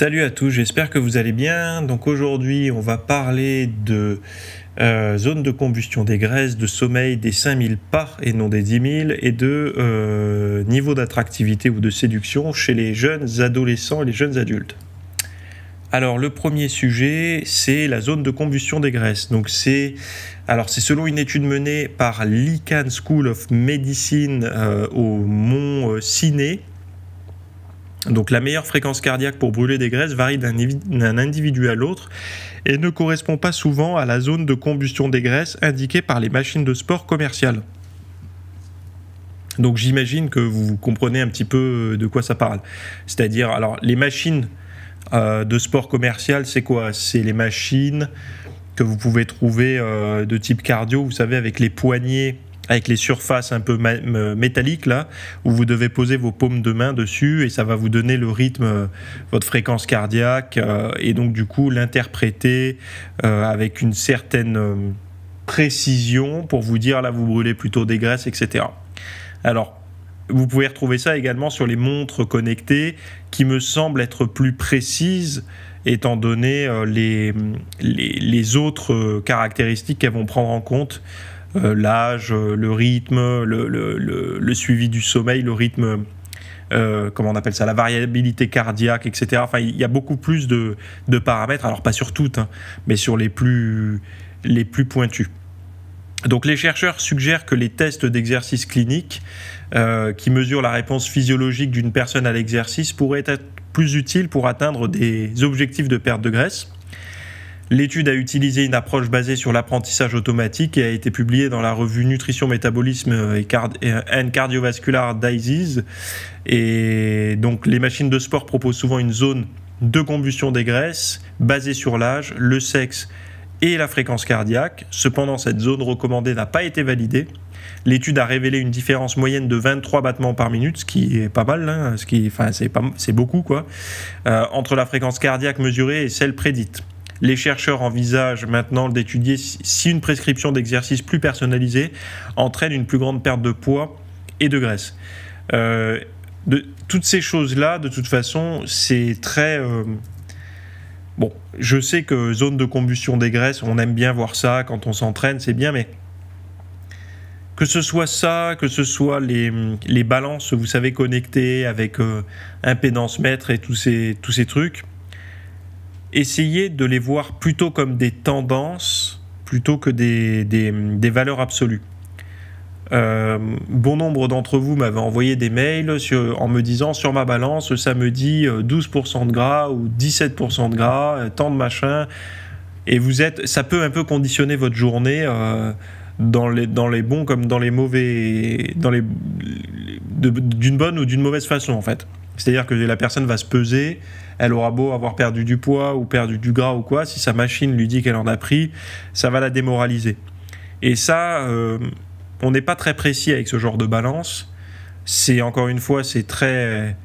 Salut à tous, j'espère que vous allez bien. Donc aujourd'hui, on va parler de euh, zone de combustion des graisses, de sommeil des 5000 pas et non des 10 000, et de euh, niveau d'attractivité ou de séduction chez les jeunes adolescents et les jeunes adultes. Alors le premier sujet, c'est la zone de combustion des graisses. Donc c'est alors c'est selon une étude menée par l'Ican School of Medicine euh, au Mont Ciné donc la meilleure fréquence cardiaque pour brûler des graisses varie d'un individu à l'autre et ne correspond pas souvent à la zone de combustion des graisses indiquée par les machines de sport commerciales. Donc j'imagine que vous comprenez un petit peu euh, de quoi ça parle. C'est-à-dire, alors les machines euh, de sport commercial, c'est quoi C'est les machines que vous pouvez trouver euh, de type cardio, vous savez, avec les poignées avec les surfaces un peu métalliques là, où vous devez poser vos paumes de main dessus et ça va vous donner le rythme, euh, votre fréquence cardiaque euh, et donc du coup l'interpréter euh, avec une certaine précision pour vous dire là vous brûlez plutôt des graisses, etc. Alors vous pouvez retrouver ça également sur les montres connectées qui me semblent être plus précises étant donné les, les, les autres caractéristiques qu'elles vont prendre en compte euh, l'âge, euh, le rythme, le, suivi du sommeil, le rythme euh, comment on appelle ça, la variabilité cardiaque, etc. il y a beaucoup plus de, paramètres, alors pas sur toutes, hein, mais sur les plus, les pointus. Donc les chercheurs suggèrent que les tests d'exercice clinique qui mesurent la réponse physiologique d'une personne à l'exercice pourraient être plus utiles pour atteindre des objectifs de perte de graisse L'étude a utilisé une approche basée sur l'apprentissage automatique et a été publiée dans la revue Nutrition, Métabolisme et euh, and Cardiovascular Diseases. Et donc, les machines de sport proposent souvent une zone de combustion des graisses basée sur l'âge, le sexe et la fréquence cardiaque. Cependant, cette zone recommandée n'a pas été validée. L'étude a révélé une différence moyenne de 23 battements par minute, ce qui est pas mal, hein, ce c'est beaucoup quoi, euh, entre la fréquence cardiaque mesurée et celle prédite. Les chercheurs envisagent maintenant d'étudier si une prescription d'exercice plus personnalisée entraîne une plus grande perte de poids et de graisse. Euh, de, toutes ces choses-là, de toute façon, c'est très... Euh, bon, je sais que zone de combustion des graisses, on aime bien voir ça quand on s'entraîne, c'est bien, mais que ce soit ça, que ce soit les, balances, vous savez, connectées avec impédance euh, mètre et tous ces, tous ces trucs, Essayez de les voir plutôt comme des tendances plutôt que des, valeurs absolues. Euh, bon nombre d'entre vous m'avaient envoyé des mails en me disant sur ma balance, ça me dit 12% euh, de gras ou 17% de gras, euh, tant de machin. Et vous êtes, ça peut un peu conditionner votre journée dans, les, dans les bons comme dans les mauvais, d'une bonne ou d'une mauvaise façon en fait. C'est-à-dire que la personne va se peser, elle aura beau avoir perdu du poids ou perdu du gras ou quoi, si sa machine lui dit qu'elle en a pris, ça va la démoraliser. Et ça, euh, on n'est pas très précis avec ce genre de balance. C'est encore une fois, c'est très,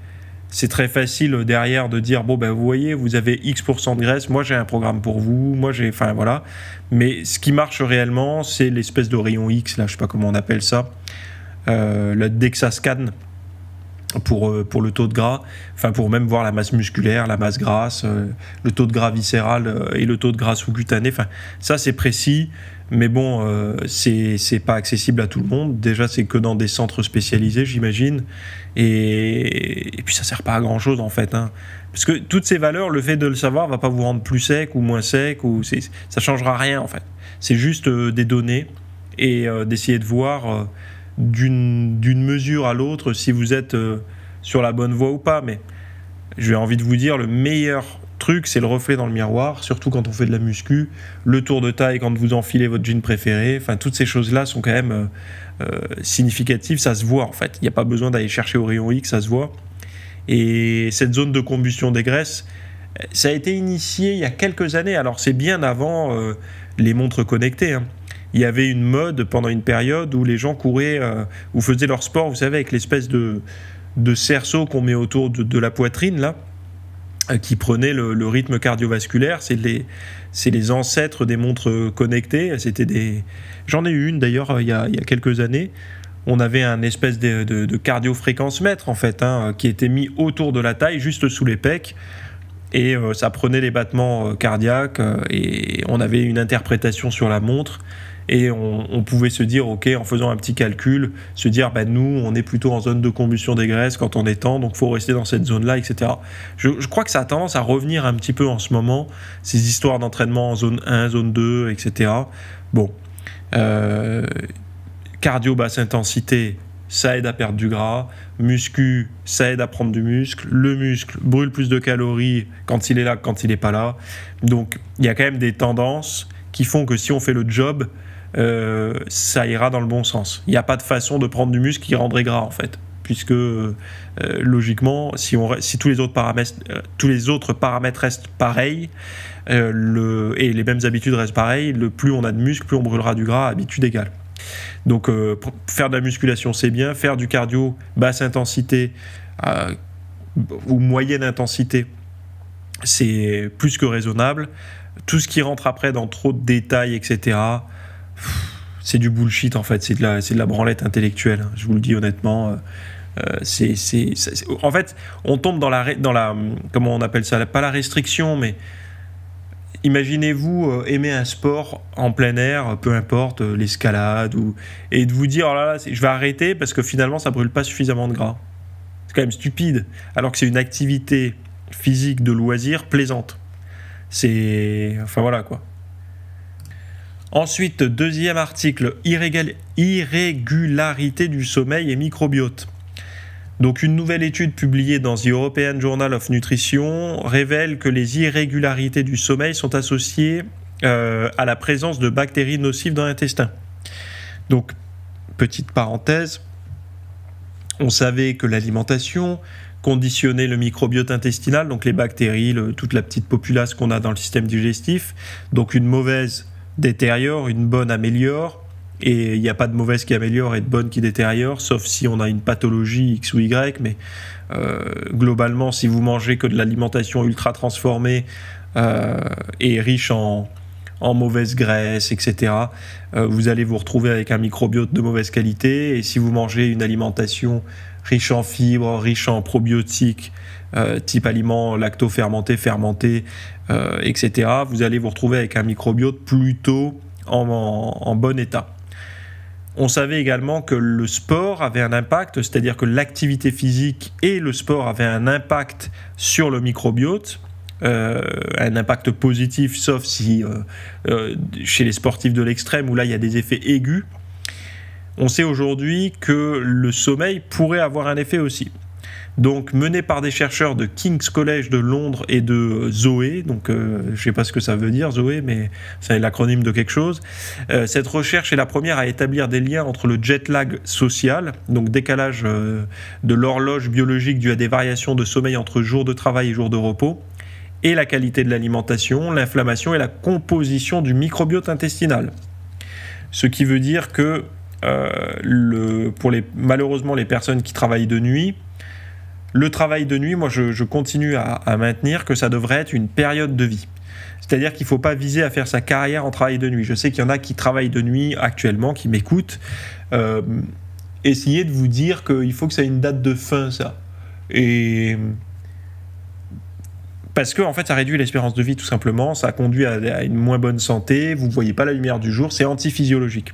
c'est très facile derrière de dire bon ben vous voyez, vous avez X de graisse, moi j'ai un programme pour vous, moi j'ai, enfin voilà. Mais ce qui marche réellement, c'est l'espèce de rayon X là, je sais pas comment on appelle ça, euh, le Dexascan pour, euh, pour le taux de gras, enfin pour même voir la masse musculaire, la masse grasse, euh, le taux de gras viscéral euh, et le taux de gras sous-cutané. Enfin, ça c'est précis, mais bon, c'est c'est pas accessible à tout le monde. Déjà, c'est que dans des centres spécialisés, j'imagine. Et, puis ça sert pas à grand chose en fait. Hein. Parce que toutes ces valeurs, le fait de le savoir va pas vous rendre plus sec ou moins sec, ou ça changera rien en fait. C'est juste des données et d'essayer de voir d'une mesure à l'autre si vous êtes euh, sur la bonne voie ou pas. Mais j'ai envie de vous dire, le meilleur truc, c'est le reflet dans le miroir, surtout quand on fait de la muscu, le tour de taille quand vous enfilez votre jean préféré, enfin toutes ces choses-là sont quand même euh, euh, significatives, ça se voit en fait, il n'y a pas besoin d'aller chercher au rayon X, ça se voit. Et cette zone de combustion des graisses, ça a été initié il y a quelques années, alors c'est bien avant les montres connectées. Hein il y avait une mode pendant une période où les gens couraient euh, ou faisaient leur sport, vous savez, avec l'espèce de, de cerceau qu'on met autour de, la poitrine, là, euh, qui prenait le, rythme cardiovasculaire. C'est les, c'est les ancêtres des montres connectées. C'était des... J'en ai eu une d'ailleurs euh, il y a, il y a quelques années on avait un espèce de, de, cardio-fréquence mètre en fait, hein, qui était mis autour de la taille, juste sous les pecs. Et ça prenait les battements cardiaques et on avait une interprétation sur la montre et on, pouvait se dire, OK, en faisant un petit calcul, se dire, bah, nous, on est plutôt en zone de combustion des graisses quand on est temps, donc faut rester dans cette zone-là, etc. Je, crois que ça a tendance à revenir un petit peu en ce moment, ces histoires d'entraînement en zone 1, zone 2, etc. Bon, euh, cardio basse intensité, ça aide à perdre du gras, muscu, ça aide à prendre du muscle, le muscle brûle plus de calories quand il est là que quand il n'est pas là. Donc il y a quand même des tendances qui font que si on fait le job, euh, ça ira dans le bon sens. Il n'y a pas de façon de prendre du muscle qui rendrait gras en fait, puisque euh, logiquement, si, euh, tous, les autres paramètres, restent pareils et les mêmes habitudes restent pareilles, le plus on a de muscle, plus on brûlera du gras, habitude égale. Donc faire de la musculation c'est bien, faire du cardio basse intensité ou moyenne intensité c'est plus que raisonnable. Tout ce qui rentre après dans trop de détails, etc., c'est du bullshit en fait, c'est de la, de la branlette intellectuelle. Hein, je vous le dis honnêtement. Euh, euh, c'est, en fait, on tombe dans la, dans la, comment on appelle ça, pas la restriction, mais imaginez-vous euh, aimer un sport en plein air, peu importe l'escalade, ou, et de vous dire, oh là là, je vais arrêter parce que finalement, ça brûle pas suffisamment de gras. C'est quand même stupide, alors que c'est une activité physique de loisir plaisante. C'est, enfin voilà quoi. Ensuite, deuxième article, irrégularité du sommeil et microbiote. Donc une nouvelle étude publiée dans The European Journal of Nutrition révèle que les irrégularités du sommeil sont associées euh, à la présence de bactéries nocives dans l'intestin. Donc, petite parenthèse, on savait que l'alimentation conditionnait le microbiote intestinal, donc les bactéries, toute la petite populace qu'on a dans le système digestif. Donc une mauvaise détériore, une bonne améliore. Et il n'y a pas de mauvaise qui améliore et de bonne qui détériore, sauf si on a une pathologie X ou Y. Mais euh, globalement, si vous mangez que de l'alimentation ultra transformée euh, et riche en, mauvaise graisse, etc., euh, vous allez vous retrouver avec un microbiote de mauvaise qualité. Et si vous mangez une alimentation riche en fibres, riche en probiotiques, type aliment lacto-fermentés, fermenté fermentés euh, etc., vous allez vous retrouver avec un microbiote plutôt en, bon état. On savait également que le sport avait un impact, c'est-à-dire que l'activité physique et le sport avaient un impact sur le microbiote. Euh, un impact positif, sauf si euh, chez les sportifs de l'extrême, où là il y a des effets aigus. On sait aujourd'hui que le sommeil pourrait avoir un effet aussi donc menée par des chercheurs de King's College de Londres et de Zoé. Donc, euh, je ne sais pas ce que ça veut dire, Zoé, mais c'est l'acronyme de quelque chose. Euh, cette recherche est la première à établir des liens entre le jet lag social, donc décalage euh, de l'horloge biologique dû à des variations de sommeil entre jours de travail et jours de repos, et la qualité de l'alimentation, l'inflammation et la composition du microbiote intestinal. Ce qui veut dire que pour les, malheureusement les personnes qui travaillent de nuit, le travail de nuit, moi je, continue à, maintenir que ça devrait être une période de vie. C'est-à-dire qu'il ne faut pas viser à faire sa carrière en travail de nuit. Je sais qu'il y en a qui travaillent de nuit actuellement, qui m'écoutent. Euh, essayez de vous dire qu'il faut que ça ait une date de fin, ça. Et parce que en fait ça réduit l'espérance de vie tout simplement, ça conduit à, à, une moins bonne santé, vous ne voyez pas la lumière du jour, c'est antiphysiologique.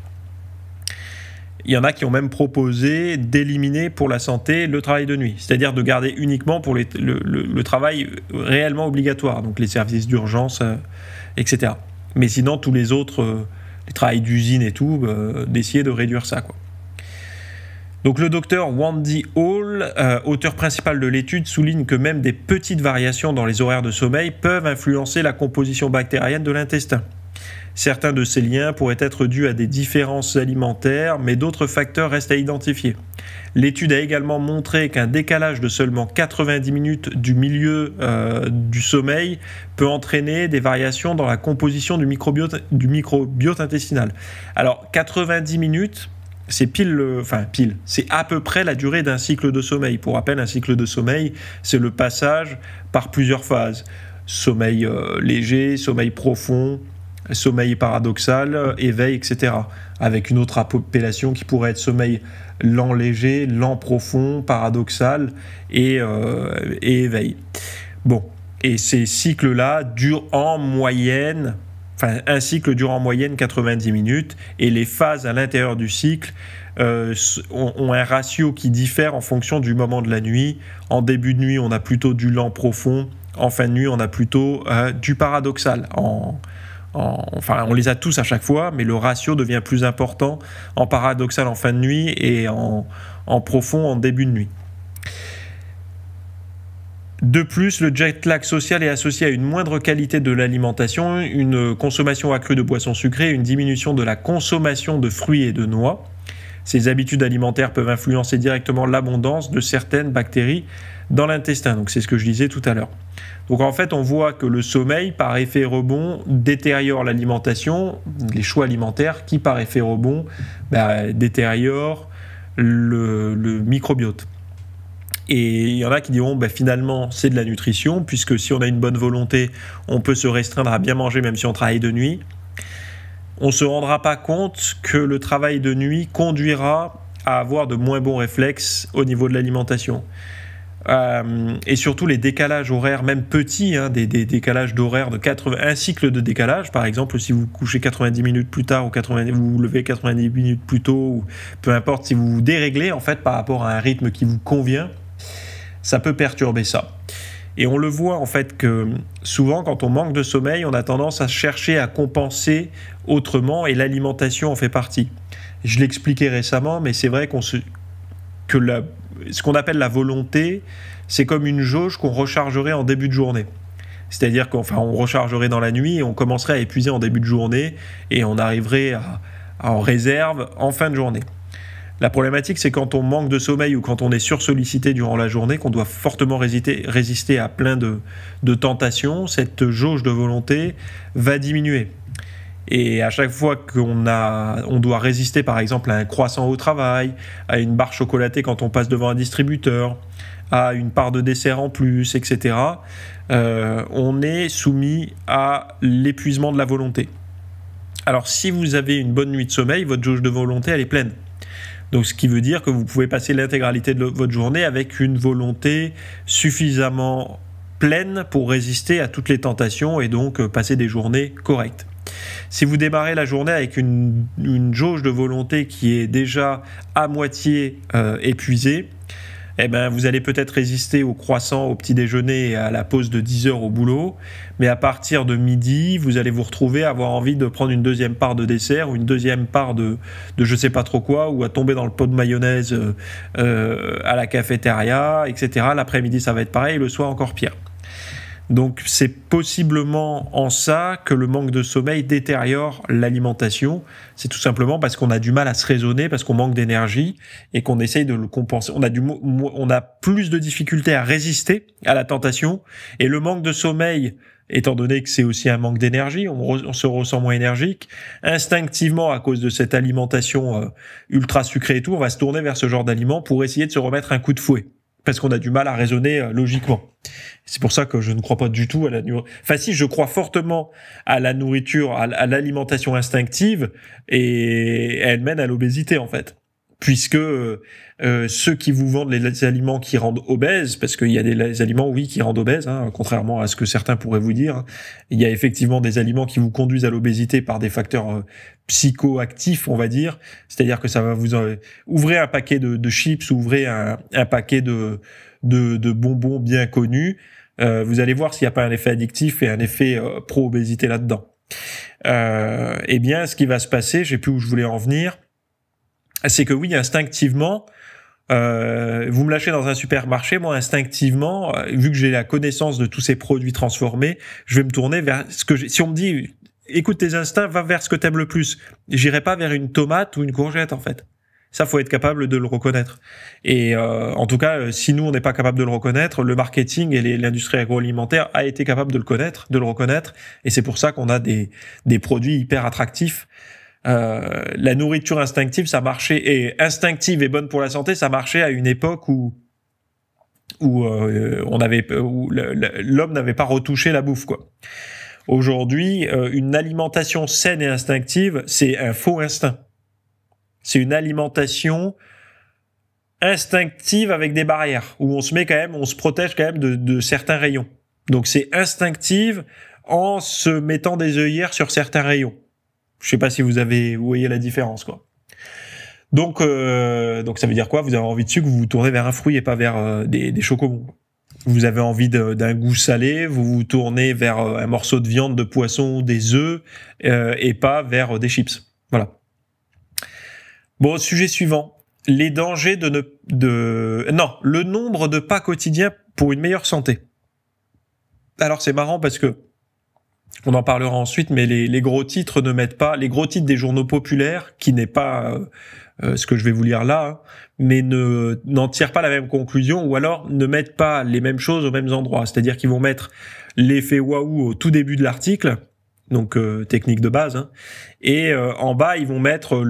Il y en a qui ont même proposé d'éliminer pour la santé le travail de nuit, c'est-à-dire de garder uniquement pour le, travail réellement obligatoire, donc les services d'urgence, euh, etc. Mais sinon, tous les autres, euh, les travails d'usine et tout, euh, d'essayer de réduire ça. Quoi. Donc le docteur Wandy Hall, auteur principal de l'étude, souligne que même des petites variations dans les horaires de sommeil peuvent influencer la composition bactérienne de l'intestin. Certains de ces liens pourraient être dus à des différences alimentaires, mais d'autres facteurs restent à identifier. L'étude a également montré qu'un décalage de seulement 90 minutes du milieu euh, du sommeil peut entraîner des variations dans la composition du microbiote, intestinal. Alors 90 minutes, c'est pile, pile, c'est à peu près la durée d'un cycle de sommeil. Pour rappel, un cycle de sommeil, c'est le passage par plusieurs phases sommeil euh, léger, sommeil profond, sommeil paradoxal, éveil, etc. Avec une autre appellation qui pourrait être sommeil lent léger, lent profond, paradoxal et, euh, et éveil. Bon, et ces cycles-là durent en moyenne, enfin un cycle dure en moyenne 90 minutes, et les phases à l'intérieur du cycle euh, ont, un ratio qui diffère en fonction du moment de la nuit. En début de nuit, on a plutôt du lent profond, en fin de nuit, on a plutôt euh, du paradoxal. En, enfin, on les a tous à chaque fois, mais le ratio devient plus important en paradoxal en fin de nuit et en, profond en début de nuit. De plus, le jet lag social est associé à une moindre qualité de l'alimentation, une consommation accrue de boissons sucrées, une diminution de la consommation de fruits et de noix. Ces habitudes alimentaires peuvent influencer directement l'abondance de certaines bactéries dans l'intestin. Donc c'est ce que je disais tout à l'heure. Donc en fait, on voit que le sommeil, par effet rebond, détériore l'alimentation, les choix alimentaires qui, par effet rebond, bah, détériorent le, microbiote. Et il y en a qui diront, bah, finalement, c'est de la nutrition, puisque si on a une bonne volonté, on peut se restreindre à bien manger même si on travaille de nuit. On ne se rendra pas compte que le travail de nuit conduira à avoir de moins bons réflexes au niveau de l'alimentation. Euh, et surtout les décalages horaires, même petits, hein, des, décalages d'horaires de 80, un cycle de décalage, par exemple, si vous couchez 90 minutes plus tard ou 90, vous vous levez 90 minutes plus tôt, ou peu importe, si vous vous déréglez en fait par rapport à un rythme qui vous convient, ça peut perturber ça. Et on le voit en fait que souvent quand on manque de sommeil, on a tendance à chercher à compenser autrement et l'alimentation en fait partie. Je l'expliquais récemment, mais c'est vrai qu'on que la, ce qu'on appelle la volonté, c'est comme une jauge qu'on rechargerait en début de journée. C'est-à-dire qu'on rechargerait dans la nuit, et on commencerait à épuiser en début de journée et on arriverait en réserve en fin de journée. La problématique, c'est quand on manque de sommeil ou quand on est sursollicité durant la journée, qu'on doit fortement résister, à plein de tentations, cette jauge de volonté va diminuer. Et à chaque fois qu'on a, on doit résister par exemple à un croissant au travail, à une barre chocolatée quand on passe devant un distributeur, à une part de dessert en plus, etc., euh, on est soumis à l'épuisement de la volonté. Alors si vous avez une bonne nuit de sommeil, votre jauge de volonté, elle est pleine. Donc ce qui veut dire que vous pouvez passer l'intégralité de votre journée avec une volonté suffisamment pleine pour résister à toutes les tentations et donc euh, passer des journées correctes. Si vous démarrez la journée avec une, jauge de volonté qui est déjà à moitié euh, épuisée, eh ben, vous allez peut-être résister au croissant, au petit déjeuner et à la pause de 10 heures au boulot, mais à partir de midi, vous allez vous retrouver à avoir envie de prendre une deuxième part de dessert ou une deuxième part de, je je sais pas trop quoi, ou à tomber dans le pot de mayonnaise euh, euh, à la cafétéria, etc. L'après-midi, ça va être pareil, le soir encore pire. Donc c'est possiblement en ça que le manque de sommeil détériore l'alimentation. C'est tout simplement parce qu'on a du mal à se raisonner, parce qu'on manque d'énergie et qu'on essaye de le compenser. On a, plus de difficultés à résister à la tentation et le manque de sommeil étant donné que c'est aussi un manque d'énergie, on, se ressent moins énergique, instinctivement à cause de cette alimentation euh, ultra sucrée et tout, on va se tourner vers ce genre d'aliments pour essayer de se remettre un coup de fouet parce qu'on a du mal à raisonner euh, logiquement. C'est pour ça que je ne crois pas du tout à la nourriture. Enfin, si, je crois fortement à la nourriture, à l'alimentation instinctive, et elle mène à l'obésité, en fait puisque euh, euh, ceux qui vous vendent les aliments qui rendent obèses, parce qu'il y a des aliments, oui, qui rendent obèses, hein, contrairement à ce que certains pourraient vous dire, il y a effectivement des aliments qui vous conduisent à l'obésité par des facteurs euh, psychoactifs, on va dire, c'est-à-dire que ça va vous ouvrir ouvrez un paquet de, chips, ouvrez un, paquet de, de, bonbons bien connus, vous allez voir s'il n'y a pas un effet addictif et un effet pro-obésité là-dedans. eh bien, ce qui va se passer, je sais plus où je voulais en venir, ah, c'est que oui, instinctivement, euh, vous me lâchez dans un supermarché, moi instinctivement, euh, vu que j'ai la connaissance de tous ces produits transformés, je vais me tourner vers ce que j'ai. Si on me dit, écoute tes instincts, va vers ce que t'aimes le plus. J'irai pas vers une tomate ou une courgette en fait. Ça, faut être capable de le reconnaître. Et euh, en tout cas, euh, si nous on n'est pas capable de le reconnaître, le marketing et l'industrie agroalimentaire a été capable de le connaître, de le reconnaître, et c'est pour ça qu'on a des, des produits hyper attractifs. Euh, la nourriture instinctive, ça marchait et instinctive et bonne pour la santé, ça marchait à une époque où où euh, on avait où l'homme n'avait pas retouché la bouffe quoi. Aujourd'hui, euh, une alimentation saine et instinctive, c'est un faux instinct. C'est une alimentation instinctive avec des barrières où on se met quand même, on se protège quand même de, de certains rayons. Donc c'est instinctive en se mettant des œillères sur certains rayons. Je sais pas si vous avez, vous voyez la différence, quoi. Donc, euh, donc ça veut dire quoi Vous avez envie de sucre, vous vous tournez vers un fruit et pas vers euh, des, des Vous avez envie d'un goût salé, vous vous tournez vers euh, un morceau de viande, de poisson, des œufs et pas vers des chips. Voilà. Bon, sujet suivant. Les dangers de ne de non le nombre de pas quotidiens pour une meilleure santé. Alors c'est marrant parce que on en parlera ensuite, mais les, gros titres ne mettent pas, les gros titres des journaux populaires, qui n'est pas euh, euh, ce que je vais vous lire là, hein, mais ne n'en tirent pas la même conclusion, ou alors ne mettent pas les mêmes choses aux mêmes endroits. C'est-à-dire qu'ils vont mettre l'effet waouh au tout début de l'article, donc euh, technique de base, hein, et en bas ils vont mettre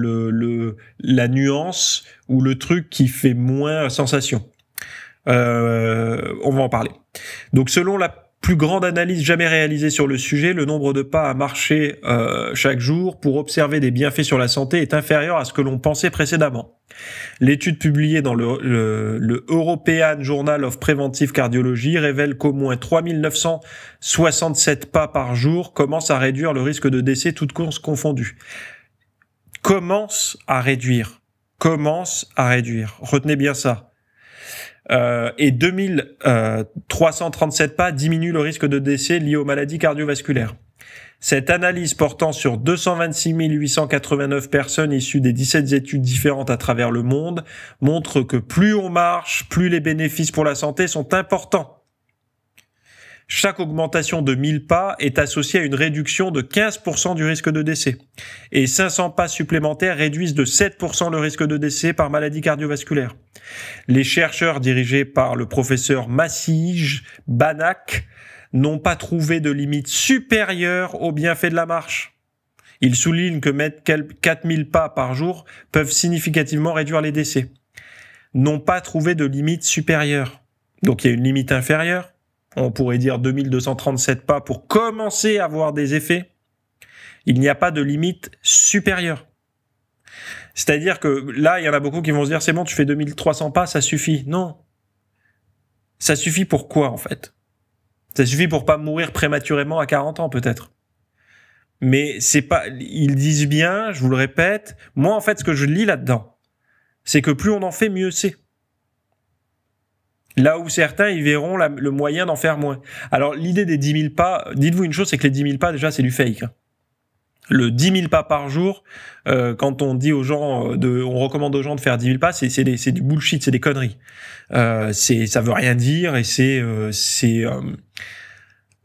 la nuance ou le truc qui fait moins sensation. on va en parler. Donc selon la plus grande analyse jamais réalisée sur le sujet, le nombre de pas à marcher euh, chaque jour pour observer des bienfaits sur la santé est inférieur à ce que l'on pensait précédemment. L'étude publiée dans le, European Journal of Preventive Cardiology révèle qu'au moins 3967 pas par jour commencent à réduire le risque de décès toutes courses confondues. Commence à réduire. Commence à réduire. Retenez bien ça. Euh, et 2337 euh, pas diminuent le risque de décès lié aux maladies cardiovasculaires. Cette analyse portant sur 226 889 personnes issues des 17 études différentes à travers le monde montre que plus on marche, plus les bénéfices pour la santé sont importants chaque augmentation de 1000 pas est associée à une réduction de 15% du risque de décès. Et 500 pas supplémentaires réduisent de 7% le risque de décès par maladie cardiovasculaire. Les chercheurs dirigés par le professeur Massige Banach n'ont pas trouvé de limite supérieure au bienfait de la marche. Ils soulignent que mettre 4000 pas par jour peuvent significativement réduire les décès. N'ont pas trouvé de limite supérieure. Donc il y a une limite inférieure, on pourrait dire 2237 pas pour commencer à avoir des effets, il n'y a pas de limite supérieure. C'est-à-dire que là, il y en a beaucoup qui vont se dire c'est bon, tu fais 2300 pas, ça suffit. Non. Ça suffit pour quoi en fait Ça suffit pour pas mourir prématurément à 40 ans peut-être. Mais c'est pas ils disent bien, je vous le répète, moi en fait ce que je lis là-dedans, c'est que plus on en fait mieux c'est. Là où certains ils verront le moyen d'en faire moins. Alors l'idée des 10 000 pas, dites-vous une chose, c'est que les 10 000 pas déjà c'est du fake. Le 10 000 pas par jour, euh, quand on dit aux gens, euh, de, on recommande aux gens de faire 10 000 pas, c'est du bullshit, c'est des conneries. Euh, ça veut rien dire et c'est euh, c'est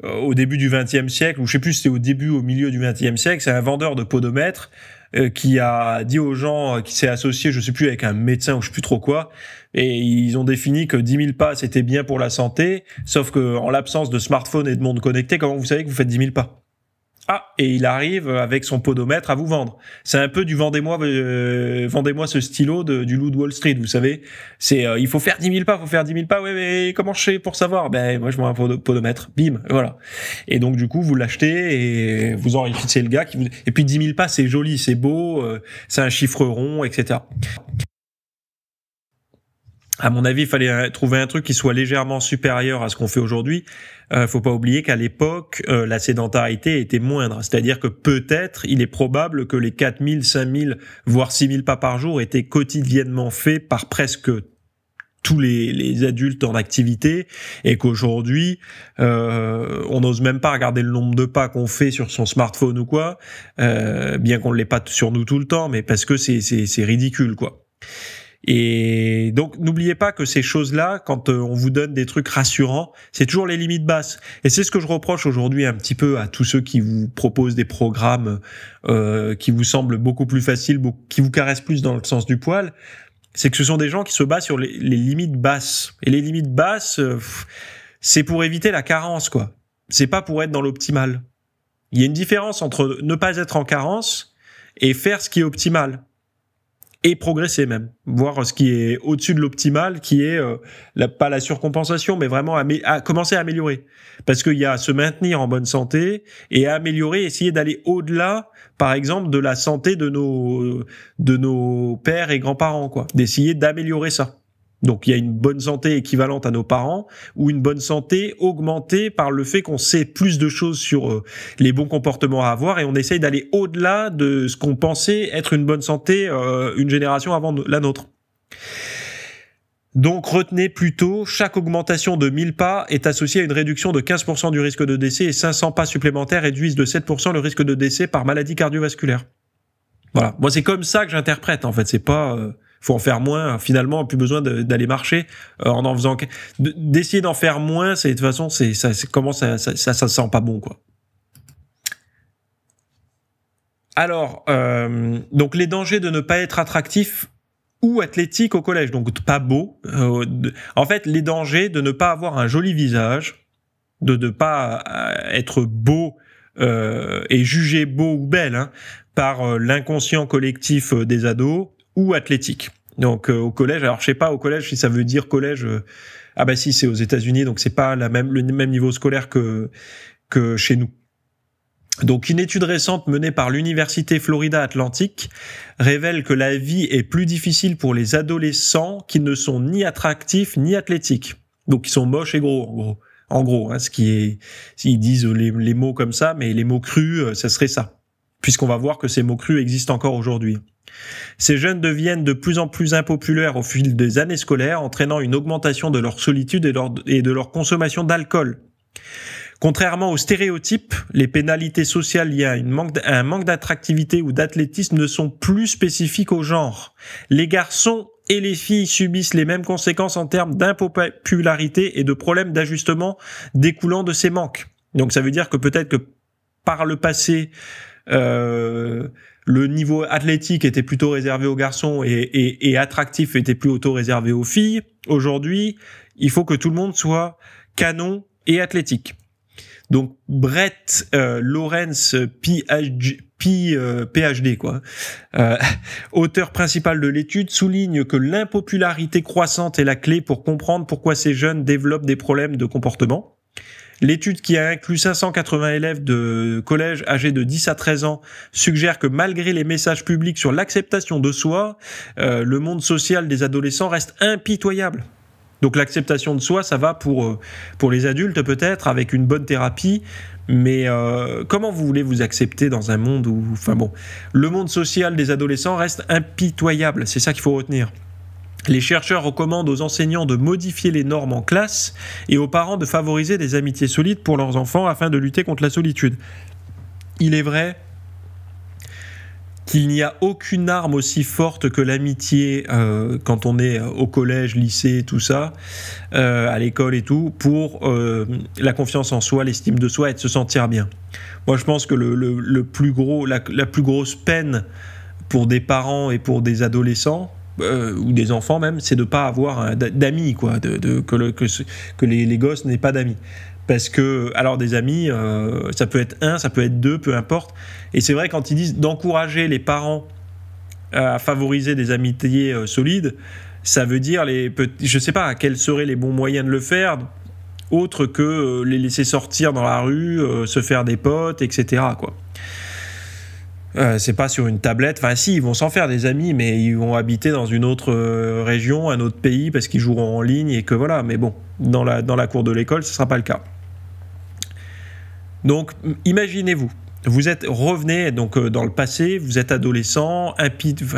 au début du 20e siècle, ou je sais plus si c'est au début, au milieu du 20e siècle, c'est un vendeur de podomètres euh, qui a dit aux gens, euh, qui s'est associé, je sais plus, avec un médecin ou je sais plus trop quoi, et ils ont défini que 10 000 pas, c'était bien pour la santé, sauf que en l'absence de smartphone et de monde connecté, comment vous savez que vous faites 10 000 pas ah, et il arrive avec son podomètre à vous vendre. C'est un peu du vendez-moi, euh, vendez-moi ce stylo de, du loup de Wall Street, vous savez. C'est, euh, il faut faire 10 000 pas, il faut faire 10 000 pas. Ouais, mais comment je fais pour savoir Ben, moi, je vois un podomètre. Bim, voilà. Et donc, du coup, vous l'achetez et vous enrichissez le gars. Qui Et puis, 10 000 pas, c'est joli, c'est beau, euh, c'est un chiffre rond, etc à mon avis, il fallait trouver un truc qui soit légèrement supérieur à ce qu'on fait aujourd'hui. Il Euh, faut pas oublier qu'à l'époque, euh, la sédentarité était moindre. C'est-à-dire que peut-être, il est probable que les 4000, 5000, voire 6000 pas par jour étaient quotidiennement faits par presque tous les, adultes en activité et qu'aujourd'hui euh, on n'ose même pas regarder le nombre de pas qu'on fait sur son smartphone ou quoi, euh, bien qu'on ne l'ait pas sur nous tout le temps, mais parce que c'est ridicule quoi. Et donc n'oubliez pas que ces choses-là, quand euh, on vous donne des trucs rassurants, c'est toujours les limites basses. Et c'est ce que je reproche aujourd'hui un petit peu à tous ceux qui vous proposent des programmes euh, qui vous semblent beaucoup plus faciles, qui vous caressent plus dans le sens du poil. C'est que ce sont des gens qui se basent sur les, limites basses. Et les limites basses, euh, c'est pour éviter la carence, quoi. C'est pas pour être dans l'optimal. Il y a une différence entre ne pas être en carence et faire ce qui est optimal et progresser même, voir ce qui est au-dessus de l'optimal, qui est euh, pas la surcompensation, mais vraiment commencer à améliorer. Parce qu'il y a à se maintenir en bonne santé et à améliorer, essayer d'aller au-delà, par exemple, de la santé de nos de nos pères et grands-parents, quoi. D'essayer d'améliorer ça. Donc il y a une bonne santé équivalente à nos parents ou une bonne santé augmentée par le fait qu'on sait plus de choses sur euh, les bons comportements à avoir et on essaye d'aller au-delà de ce qu'on pensait être une bonne santé euh, une génération avant la nôtre. Donc retenez plutôt, chaque augmentation de 1000 pas est associée à une réduction de 15% du risque de décès et 500 pas supplémentaires réduisent de 7% le risque de décès par maladie cardiovasculaire. Voilà, moi c'est comme ça que j'interprète en fait, c'est pas... Euh, faut en faire moins. Finalement, plus besoin d'aller marcher euh, en en faisant. D'essayer d'en faire moins, c'est de toute façon, c'est ça, comment ça, ça, sent pas bon, quoi. Alors, euh, donc les dangers de ne pas être attractif ou athlétique au collège, donc pas beau. Euh, en fait, les dangers de ne pas avoir un joli visage, de ne pas être beau et jugé beau ou belle hein, par l'inconscient collectif des ados ou athlétique. Donc euh, au collège, alors je sais pas au collège si ça veut dire collège. Euh, ah bah si, c'est aux États-Unis, donc c'est pas la même le même niveau scolaire que que chez nous. Donc une étude récente menée par l'université Florida Atlantique révèle que la vie est plus difficile pour les adolescents qui ne sont ni attractifs ni athlétiques. Donc ils sont moches et gros en gros. En gros, hein, ce qui est, ils disent les mots comme ça, mais les mots crus, euh, ça serait ça puisqu'on va voir que ces mots crus existent encore aujourd'hui. Ces jeunes deviennent de plus en plus impopulaires au fil des années scolaires, entraînant une augmentation de leur solitude et, de leur consommation d'alcool. Contrairement aux stéréotypes, les pénalités sociales liées à un manque d'attractivité ou d'athlétisme ne sont plus spécifiques au genre. Les garçons et les filles subissent les mêmes conséquences en termes d'impopularité et de problèmes d'ajustement découlant de ces manques. Donc ça veut dire que peut-être que par le passé, euh, le niveau athlétique était plutôt réservé aux garçons et, attractif était plus auto réservé aux filles. Aujourd'hui, il faut que tout le monde soit canon et athlétique. Donc Brett euh, Lawrence PhD, euh, PhD quoi, euh, auteur principal de l'étude, souligne que l'impopularité croissante est la clé pour comprendre pourquoi ces jeunes développent des problèmes de comportement. L'étude qui a inclus 580 élèves de collège âgés de 10 à 13 ans suggère que malgré les messages publics sur l'acceptation de soi, euh, le monde social des adolescents reste impitoyable. Donc l'acceptation de soi, ça va pour, euh, pour les adultes peut-être, avec une bonne thérapie, mais euh, comment vous voulez vous accepter dans un monde où... Enfin bon, le monde social des adolescents reste impitoyable, c'est ça qu'il faut retenir. Les chercheurs recommandent aux enseignants de modifier les normes en classe et aux parents de favoriser des amitiés solides pour leurs enfants afin de lutter contre la solitude. Il est vrai qu'il n'y a aucune arme aussi forte que l'amitié euh, quand on est euh, au collège, lycée, tout ça, euh, à l'école et tout, pour la confiance en soi, l'estime de soi et de se sentir bien. Moi, je pense que le, plus gros, la plus grosse peine pour des parents et pour des adolescents, euh, ou des enfants même, c'est de pas avoir d'amis, quoi, que, les, gosses n'aient pas d'amis. Parce que, alors des amis, euh, ça peut être un, ça peut être deux, peu importe. Et c'est vrai quand ils disent d'encourager les parents à favoriser des amitiés euh, solides, ça veut dire les, je sais pas quels seraient les bons moyens de le faire, autre que les laisser sortir dans la rue, se faire des potes, etc. Quoi. Euh, c'est pas sur une tablette. Enfin, si, ils vont s'en faire des amis, mais ils vont habiter dans une autre euh, région, un autre pays, parce qu'ils joueront en ligne et que voilà. Mais bon, dans la, cour de l'école, ce ne sera pas le cas. Donc, imaginez-vous, vous êtes revenez donc euh, dans le passé, vous êtes adolescent,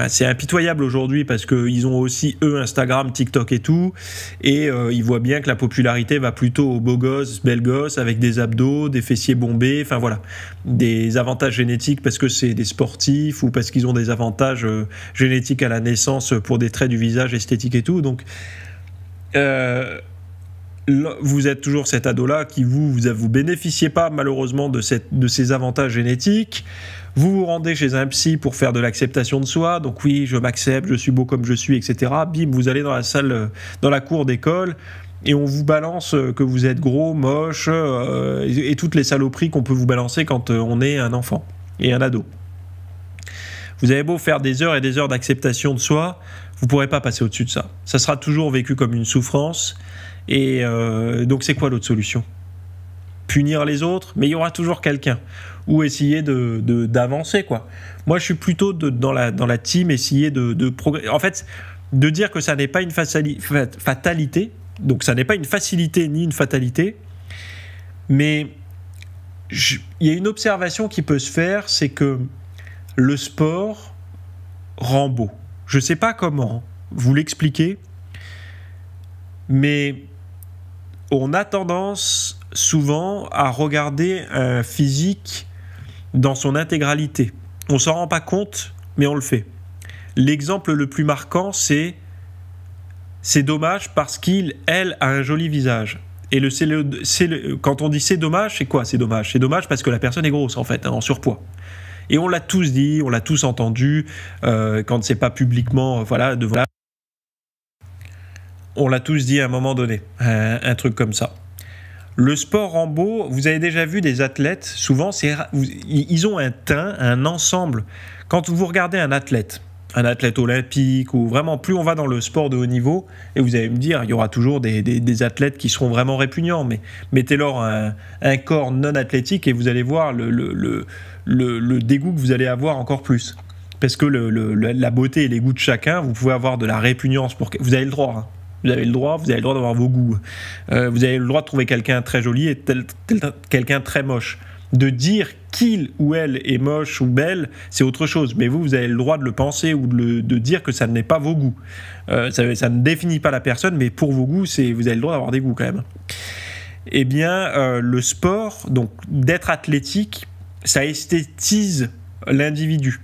c'est impitoyable aujourd'hui parce qu'ils ont aussi eux Instagram, TikTok et tout, et euh, ils voient bien que la popularité va plutôt aux beaux gosses, belles gosses avec des abdos, des fessiers bombés, enfin voilà, des avantages génétiques parce que c'est des sportifs ou parce qu'ils ont des avantages euh, génétiques à la naissance pour des traits du visage esthétique et tout, donc euh, vous êtes toujours cet ado-là qui vous, vous vous bénéficiez pas malheureusement de, cette, de ces avantages génétiques. Vous vous rendez chez un psy pour faire de l'acceptation de soi, donc oui, je m'accepte, je suis beau comme je suis, etc. Bim, vous allez dans la salle, euh, dans la cour d'école, et on vous balance euh, que vous êtes gros, moche, euh, et, toutes les saloperies qu'on peut vous balancer quand on est un enfant et un ado. Vous avez beau faire des heures et des heures d'acceptation de soi, vous pourrez pas passer au-dessus de ça. Ça sera toujours vécu comme une souffrance. Et euh, donc, c'est quoi l'autre solution Punir les autres, mais il y aura toujours quelqu'un. Ou essayer d'avancer, de, d'avancer quoi. Moi, je suis plutôt dans, la, dans la team, essayer de, de En fait, de dire que ça n'est pas une fatalité, donc ça n'est pas une facilité ni une fatalité, mais il y a une observation qui peut se faire, c'est que le sport rend beau. Je ne sais pas comment vous l'expliquer, mais on a tendance souvent à regarder un physique dans son intégralité. On s'en rend pas compte, mais on le fait. L'exemple le plus marquant, c'est c'est dommage parce qu'il, elle, a un joli visage. Et le, le, le quand on dit c'est dommage, c'est quoi c'est dommage C'est dommage parce que la personne est grosse en fait, hein, en surpoids. Et on l'a tous dit, on l'a tous entendu, quand euh, quand c'est pas publiquement, euh, voilà, de voilà, on l'a tous dit à un moment donné, un, truc comme ça. Le sport Rambo, vous avez déjà vu des athlètes, souvent, ils ont un teint, un ensemble. Quand vous regardez un athlète, un athlète olympique, ou vraiment plus on va dans le sport de haut niveau, et vous allez me dire, il y aura toujours des, athlètes qui seront vraiment répugnants, mais mettez-leur un, corps non athlétique et vous allez voir le, dégoût que vous allez avoir encore plus parce que la beauté et les goûts de chacun, vous pouvez avoir de la répugnance pour vous avez le droit. Hein vous avez le droit, vous avez le droit d'avoir vos goûts. Euh, vous avez le droit de trouver quelqu'un très joli et quelqu'un très moche. De dire qu'il ou elle est moche ou belle, c'est autre chose. Mais vous, vous avez le droit de le penser ou de, dire que ça n'est pas vos goûts. Euh, ça, ne définit pas la personne, mais pour vos goûts, c'est, vous avez le droit d'avoir des goûts quand même. Eh bien, euh, le sport, donc d'être athlétique, ça esthétise l'individu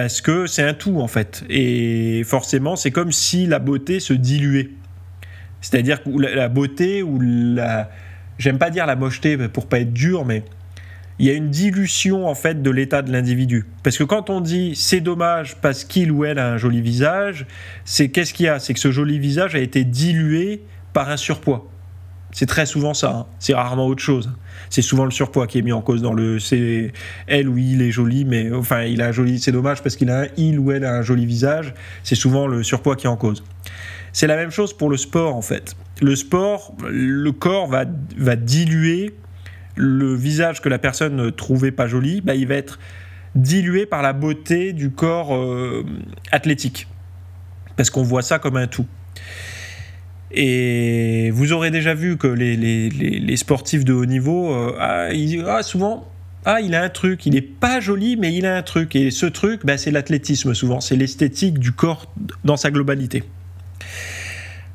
parce que c'est un tout en fait. Et forcément, c'est comme si la beauté se diluait. C'est-à-dire que la beauté ou la... J'aime pas dire la mocheté pour pas être dur, mais il y a une dilution en fait de l'état de l'individu. Parce que quand on dit c'est dommage parce qu'il ou elle a un joli visage, c'est qu'est-ce qu'il y a C'est que ce joli visage a été dilué par un surpoids. C'est très souvent ça. Hein. C'est rarement autre chose. C'est souvent le surpoids qui est mis en cause dans le. C'est elle ou il est joli, mais enfin, il a joli. C'est dommage parce qu'il a un il ou elle a un joli visage. C'est souvent le surpoids qui est en cause. C'est la même chose pour le sport en fait. Le sport, le corps va, va diluer le visage que la personne ne trouvait pas joli. Bah, il va être dilué par la beauté du corps euh, athlétique parce qu'on voit ça comme un tout. Et vous aurez déjà vu que les, sportifs de haut niveau, euh, ah, ah, souvent, ah, il a un truc, il n'est pas joli, mais il a un truc. Et ce truc, bah, c'est l'athlétisme souvent, c'est l'esthétique du corps dans sa globalité.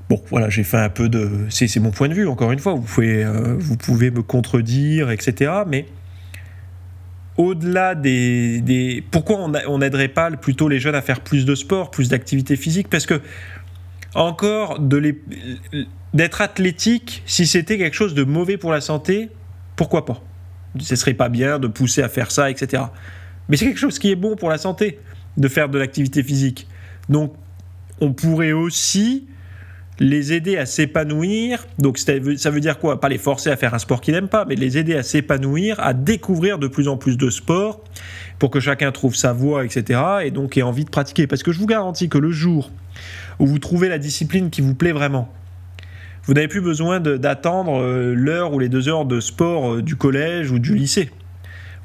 Bon, voilà, j'ai fait un peu de... C'est mon point de vue, encore une fois, vous pouvez, euh, vous pouvez me contredire, etc. Mais au-delà des, des, Pourquoi on n'aiderait pas plutôt les jeunes à faire plus de sport, plus d'activité physique Parce que encore d'être athlétique, si c'était quelque chose de mauvais pour la santé, pourquoi pas Ce serait pas bien de pousser à faire ça, etc. Mais c'est quelque chose qui est bon pour la santé, de faire de l'activité physique. Donc, on pourrait aussi les aider à s'épanouir. Donc, ça veut dire quoi Pas les forcer à faire un sport qu'ils n'aiment pas, mais les aider à s'épanouir, à découvrir de plus en plus de sports pour que chacun trouve sa voie, etc. Et donc ait envie de pratiquer. Parce que je vous garantis que le jour où vous trouvez la discipline qui vous plaît vraiment. Vous n'avez plus besoin d'attendre euh, l'heure ou les deux heures de sport euh, du collège ou du lycée.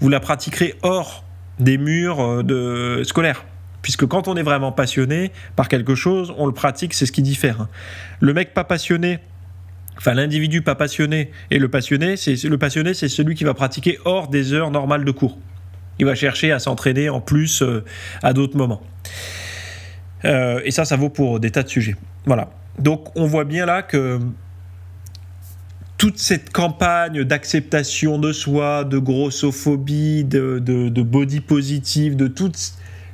Vous la pratiquerez hors des murs euh, de scolaires. Puisque quand on est vraiment passionné par quelque chose, on le pratique, c'est ce qui diffère. Hein. Le mec pas passionné, enfin l'individu pas passionné et le passionné, le passionné, c'est celui qui va pratiquer hors des heures normales de cours. Il va chercher à s'entraîner en plus à d'autres moments. Euh, et ça, ça vaut pour des tas de sujets. Voilà. Donc on voit bien là que toute cette campagne d'acceptation de soi, de grossophobie, de, body positive, de tout,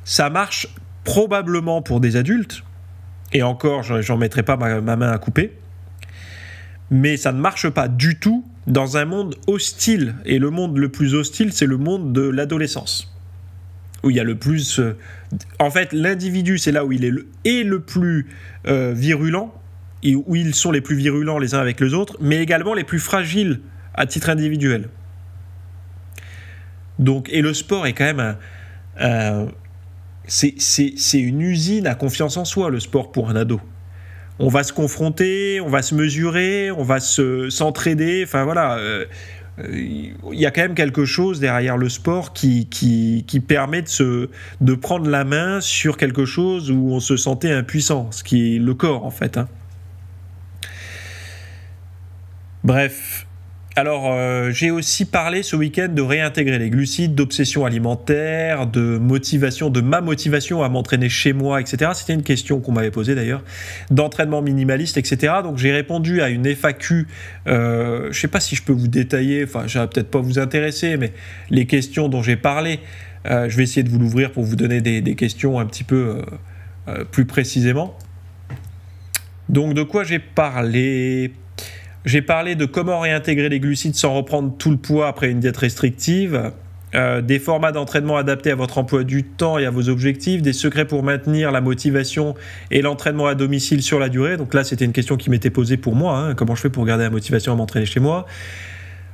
ça marche probablement pour des adultes. Et encore, je n'en mettrai pas ma, main à couper. Mais ça ne marche pas du tout dans un monde hostile. Et le monde le plus hostile, c'est le monde de l'adolescence où il y a le plus. Euh, en fait, l'individu, c'est là où il est le, et le plus euh, virulent, et où ils sont les plus virulents les uns avec les autres, mais également les plus fragiles à titre individuel. Donc, et le sport est quand même un, c'est une usine à confiance en soi, le sport pour un ado. On va se confronter, on va se mesurer, on va s'entraider. enfin voilà, euh, euh, il y a quand même quelque chose derrière le sport qui, permet de, de prendre la main sur quelque chose où on se sentait impuissant, ce qui est le corps en fait. Hein. Bref, alors, euh, j'ai aussi parlé ce week-end de réintégrer les glucides, d'obsession alimentaire, de motivation, de ma motivation à m'entraîner chez moi, etc. C'était une question qu'on m'avait posée d'ailleurs, d'entraînement minimaliste, etc. Donc, j'ai répondu à une FAQ. Euh, je ne sais pas si je peux vous détailler, enfin, ça vais peut-être pas vous intéresser, mais les questions dont j'ai parlé, euh, je vais essayer de vous l'ouvrir pour vous donner des, questions un petit peu plus précisément. Donc, de quoi j'ai parlé j'ai parlé de comment réintégrer les glucides sans reprendre tout le poids après une diète restrictive. Euh, des formats d'entraînement adaptés à votre emploi du temps et à vos objectifs, des secrets pour maintenir la motivation et l'entraînement à domicile sur la durée. Donc là, c'était une question qui m'était posée pour moi. Hein. comment je fais pour garder la motivation à m'entraîner chez moi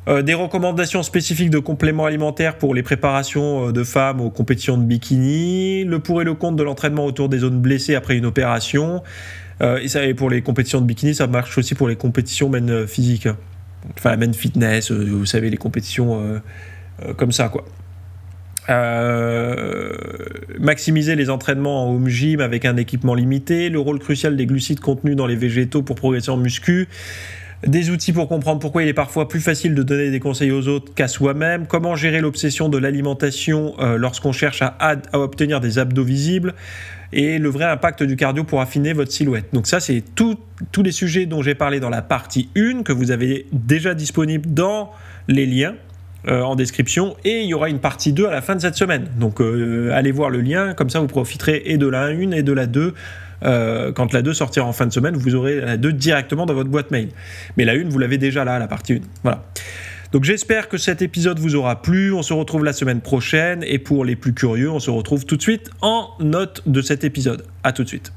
euh, des recommandations spécifiques de compléments alimentaires pour les préparations euh, de femmes aux compétitions de bikini, le pour et le contre de l'entraînement autour des zones blessées après une opération. Euh, et ça, et pour les compétitions de bikini, ça marche aussi pour les compétitions men physique. Enfin, men fitness, vous savez, les compétitions comme ça, quoi. maximiser les entraînements en home gym avec un équipement limité, le rôle crucial des glucides contenus dans les végétaux pour progresser en muscu, des outils pour comprendre pourquoi il est parfois plus facile de donner des conseils aux autres qu'à soi-même, comment gérer l'obsession de l'alimentation euh, lorsqu'on cherche à, obtenir des abdos visibles, et le vrai impact du cardio pour affiner votre silhouette. Donc ça, c'est tous les sujets dont j'ai parlé dans la partie 1, que vous avez déjà disponible dans les liens. Euh, en description et il y aura une partie 2 à la fin de cette semaine. Donc euh, allez voir le lien, comme ça vous profiterez et de la 1 et de la 2 euh, quand la 2 sortira en fin de semaine, vous aurez la 2 directement dans votre boîte mail. Mais la 1, vous l'avez déjà là, la partie 1. Voilà. Donc j'espère que cet épisode vous aura plu. On se retrouve la semaine prochaine. Et pour les plus curieux, on se retrouve tout de suite en note de cet épisode. à tout de suite.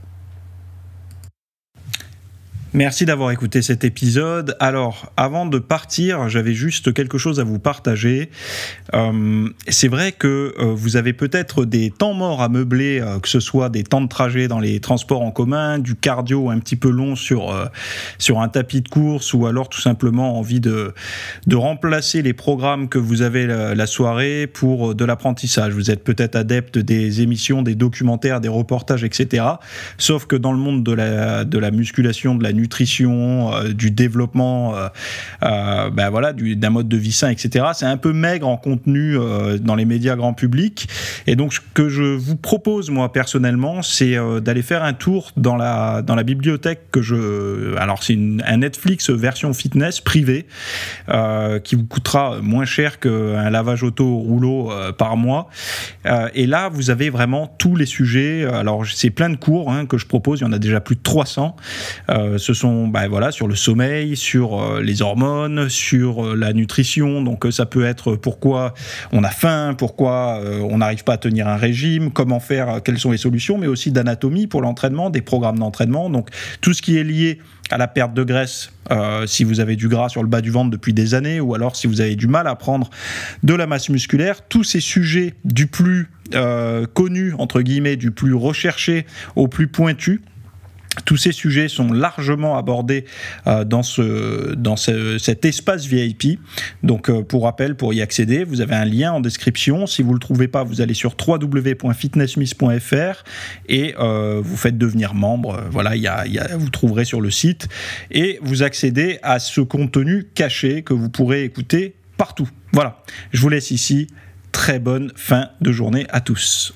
Merci d'avoir écouté cet épisode. Alors, avant de partir, j'avais juste quelque chose à vous partager. Euh, c'est vrai que euh, vous avez peut-être des temps morts à meubler, euh, que ce soit des temps de trajet dans les transports en commun, du cardio un petit peu long sur, sur un tapis de course, ou alors tout simplement envie de, de remplacer les programmes que vous avez la, la soirée pour de l'apprentissage. Vous êtes peut-être adepte des émissions, des documentaires, des reportages, etc. Sauf que dans le monde de la, de la musculation, de la nuit, nutrition, euh, du développement, euh, euh, ben voilà, d'un mode de vie sain, etc. C'est un peu maigre en contenu dans les médias grand public. Et donc, ce que je vous propose, moi, personnellement, c'est d'aller faire un tour dans la, dans la bibliothèque que je. Alors, c'est un Netflix version fitness privée qui vous coûtera moins cher qu'un lavage auto rouleau par mois. et là, vous avez vraiment tous les sujets. Alors, c'est plein de cours hein, que je propose. Il y en a déjà plus de 300. ce sont bah, voilà, sur le sommeil, sur euh, les hormones, sur euh, la nutrition. Donc euh, ça peut être pourquoi on a faim, pourquoi on n'arrive pas à tenir un régime, comment faire, quelles sont les solutions, mais aussi d'anatomie pour l'entraînement, des programmes d'entraînement. Donc tout ce qui est lié à la perte de graisse si vous avez du gras sur le bas du ventre depuis des années ou alors si vous avez du mal à prendre de la masse musculaire. Tous ces sujets du plus connu, entre guillemets, du plus recherché au plus pointu tous ces sujets sont largement abordés euh, dans, cet espace VIP. Donc, euh, pour rappel, pour y accéder, vous avez un lien en description. Si vous ne le trouvez pas, vous allez sur www.fitnessmiss.fr et euh, vous faites devenir membre. Voilà, vous trouverez sur le site. Et vous accédez à ce contenu caché que vous pourrez écouter partout. Voilà, je vous laisse ici. Très bonne fin de journée à tous.